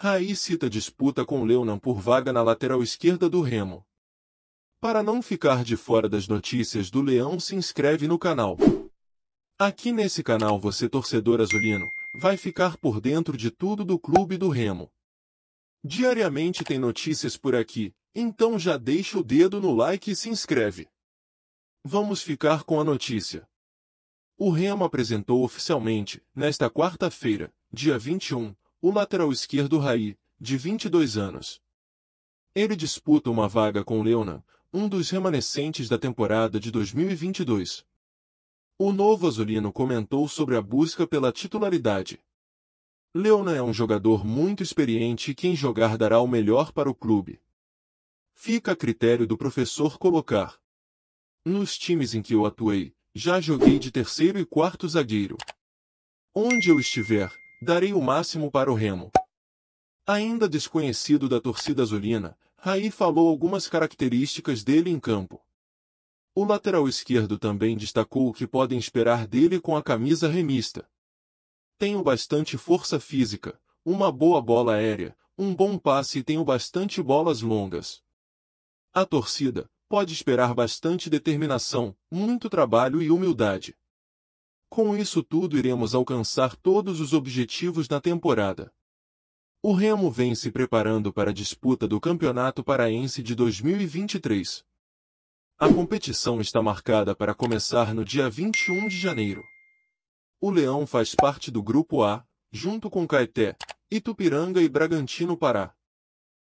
Raí cita disputa com Leonan por vaga na lateral esquerda do Remo. Para não ficar de fora das notícias do Leão, se inscreve no canal. Aqui nesse canal você torcedor azulino, vai ficar por dentro de tudo do clube do Remo. Diariamente tem notícias por aqui, então já deixa o dedo no like e se inscreve. Vamos ficar com a notícia. O Remo apresentou oficialmente, nesta quarta-feira, dia 21, o lateral esquerdo Raí, de 22 anos. Ele disputa uma vaga com Leonan, um dos remanescentes da temporada de 2022. O novo azulino comentou sobre a busca pela titularidade. Leonan é um jogador muito experiente e quem jogar dará o melhor para o clube. Fica a critério do professor colocar. Nos times em que eu atuei, já joguei de terceiro e quarto zagueiro. Onde eu estiver, darei o máximo para o Remo. Ainda desconhecido da torcida azulina, Raí falou algumas características dele em campo. O lateral esquerdo também destacou o que podem esperar dele com a camisa remista. Tenho bastante força física, uma boa bola aérea, um bom passe e tenho bastante bolas longas. A torcida pode esperar bastante determinação, muito trabalho e humildade. Com isso tudo iremos alcançar todos os objetivos na temporada. O Remo vem se preparando para a disputa do Campeonato Paraense de 2023. A competição está marcada para começar no dia 21 de janeiro. O Leão faz parte do Grupo A, junto com Caeté, Itupiranga e Bragantino Pará.